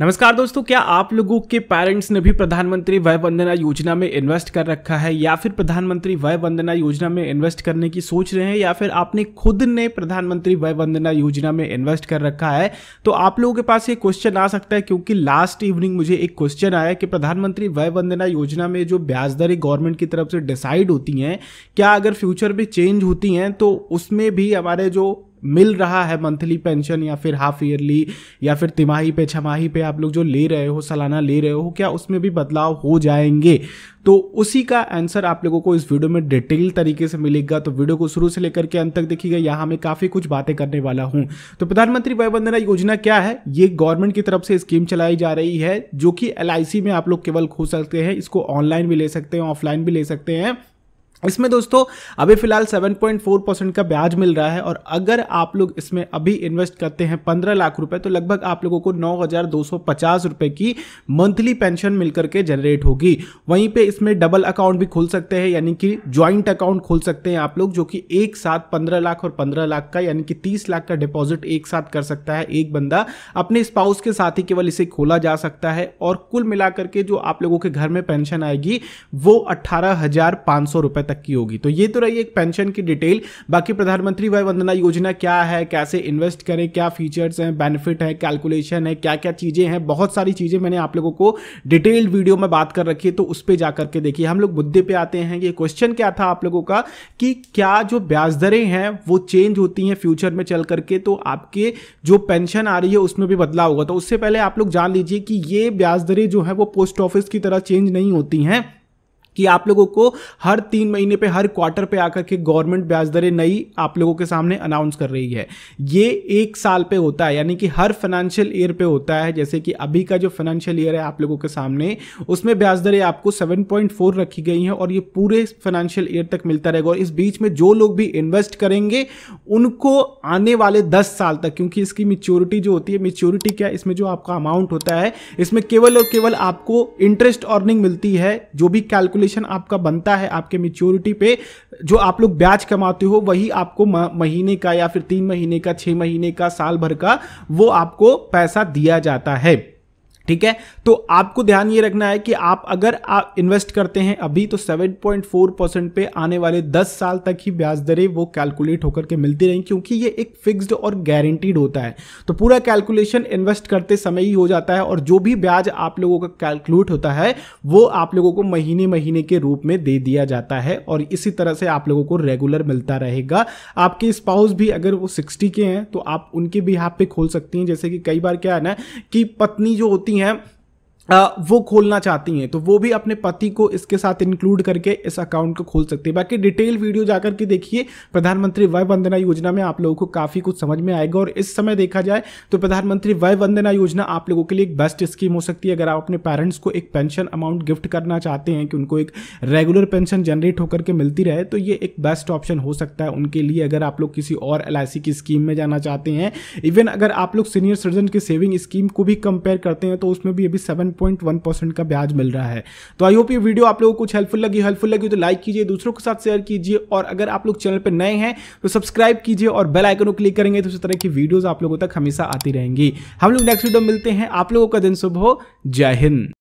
नमस्कार दोस्तों क्या आप लोगों के पेरेंट्स ने भी प्रधानमंत्री वय वंदना योजना में इन्वेस्ट कर रखा है या फिर प्रधानमंत्री वय वंदना योजना में इन्वेस्ट करने की सोच रहे हैं या फिर आपने खुद ने प्रधानमंत्री वय वंदना योजना में इन्वेस्ट कर रखा है तो आप लोगों के पास ये क्वेश्चन आ सकता है क्योंकि लास्ट इवनिंग मुझे एक क्वेश्चन आया कि प्रधानमंत्री वय वंदना योजना में जो ब्याज दरें गवर्नमेंट की तरफ से डिसाइड होती हैं क्या अगर फ्यूचर में चेंज होती हैं तो उसमें भी हमारे जो मिल रहा है मंथली पेंशन या फिर हाफ ईयरली या फिर तिमाही पे छमाही पे आप लोग जो ले रहे हो सालाना ले रहे हो क्या उसमें भी बदलाव हो जाएंगे तो उसी का आंसर आप लोगों को इस वीडियो में डिटेल तरीके से मिलेगा तो वीडियो को शुरू से लेकर के अंत तक देखिएगा यहाँ मैं काफ़ी कुछ बातें करने वाला हूँ तो प्रधानमंत्री वय वंदना योजना क्या है ये गवर्नमेंट की तरफ से स्कीम चलाई जा रही है जो कि एल में आप लोग केवल खो सकते हैं इसको ऑनलाइन भी ले सकते हैं ऑफलाइन भी ले सकते हैं इसमें दोस्तों अभी फिलहाल 7.4 परसेंट का ब्याज मिल रहा है और अगर आप लोग इसमें अभी इन्वेस्ट करते हैं 15 लाख रुपए तो लगभग आप लोगों को नौ हजार दो सौ पचास रुपए की मंथली पेंशन मिलकर के जनरेट होगी वहीं पे इसमें डबल अकाउंट भी खोल सकते हैं यानी कि ज्वाइंट अकाउंट खोल सकते हैं आप लोग जो कि एक साथ पंद्रह लाख और पंद्रह लाख का यानी कि तीस लाख का डिपॉजिट एक साथ कर सकता है एक बंदा अपने स्पाउस के साथ ही केवल इसे खोला जा सकता है और कुल मिलाकर के जो आप लोगों के घर में पेंशन आएगी वो अट्ठारह हजार सौ रुपए तक तक की होगी तो ये तो रही एक पेंशन की डिटेल बाकी प्रधानमंत्री वय वंदना योजना क्या है कैसे इन्वेस्ट करें क्या फीचर्स हैं बेनिफिट है कैलकुलेशन है क्या क्या चीज़ें हैं बहुत सारी चीज़ें मैंने आप लोगों को डिटेल वीडियो में बात कर रखी है तो उस पर जाकर के देखिए हम लोग मुद्दे पर आते हैं ये क्वेश्चन क्या था आप लोगों का कि क्या जो ब्याज दरें हैं वो चेंज होती हैं फ्यूचर में चल करके तो आपके जो पेंशन आ रही है उसमें भी बदलाव होगा तो उससे पहले आप लोग जान लीजिए कि ये ब्याज दरें जो है वो पोस्ट ऑफिस की तरह चेंज नहीं होती हैं कि आप लोगों को हर तीन महीने पे हर क्वार्टर पे आकर के गवर्नमेंट ब्याज दरें नई आप लोगों के सामने अनाउंस कर रही है ये एक साल पे होता है यानी कि हर फाइनेंशियल ईयर पे होता है जैसे कि अभी का जो फाइनेंशियल ईयर है आप लोगों के सामने उसमें ब्याज दरें आपको 7.4 रखी गई हैं और ये पूरे फाइनेंशियल ईयर तक मिलता रहेगा और इस बीच में जो लोग भी इन्वेस्ट करेंगे उनको आने वाले दस साल तक क्योंकि इसकी मेच्योरिटी जो होती है मेच्योरिटी क्या इसमें जो आपका अमाउंट होता है इसमें केवल और केवल आपको इंटरेस्ट अर्निंग मिलती है जो भी कैलकुलेट कैलकुलेशन आपका बनता है आपके मेच्योरिटी पे जो आप लोग ब्याज कमाते हो वही आपको महीने का या फिर तीन महीने का छः महीने का साल भर का वो आपको पैसा दिया जाता है ठीक है तो आपको ध्यान ये रखना है कि आप अगर आप इन्वेस्ट करते हैं अभी तो 7.4 परसेंट पे आने वाले 10 साल तक ही ब्याज दरें वो कैलकुलेट होकर के मिलती रहेंगी क्योंकि ये एक फिक्स्ड और गारंटीड होता है तो पूरा कैलकुलेशन इन्वेस्ट करते समय ही हो जाता है और जो भी ब्याज आप लोगों का कैलकुलेट होता है वो आप लोगों को महीने महीने के रूप में दे दिया जाता है और इसी तरह से आप लोगों को रेगुलर मिलता रहेगा आपके स्पाउस भी अगर वो सिक्सटी के हैं तो आप उनके भी यहाँ पे खोल सकती हैं जैसे कि कई बार क्या है ना कि पत्नी जो होती Nottingham वो खोलना चाहती हैं तो वो भी अपने पति को इसके साथ इंक्लूड करके इस अकाउंट को खोल सकती है बाकी डिटेल वीडियो जाकर के देखिए प्रधानमंत्री वय वंदना योजना में आप लोगों को काफ़ी कुछ समझ में आएगा और इस समय देखा जाए तो प्रधानमंत्री वय वंदना योजना आप लोगों के लिए एक बेस्ट स्कीम हो सकती है अगर आप अपने पेरेंट्स को एक पेंशन अमाउंट गिफ्ट करना चाहते हैं कि उनको एक रेगुलर पेंशन जनरेट होकर के मिलती रहे तो ये एक बेस्ट ऑप्शन हो सकता है उनके लिए अगर आप लोग किसी और एल की स्कीम में जाना चाहते हैं इवन अगर आप लोग सीनियर सिटीजन की सेविंग स्कीम को भी कंपेयर करते हैं तो उसमें भी अभी सेवन 7.1% का ब्याज मिल रहा है तो आई होप ये वीडियो आप लोगों को कुछ हेल्पफुल लगी हेल्पफुल लगी तो लाइक कीजिए दूसरों के साथ शेयर कीजिए और अगर आप लोग चैनल पर नए हैं तो सब्सक्राइब कीजिए और बेल आइकन को क्लिक करेंगे तो इस तरह की वीडियोज आप लोगों तक हमेशा आती रहेंगी हम लोग नेक्स्ट वीडियो मिलते हैं आप लोगों का दिन शुभ हो जय हिंद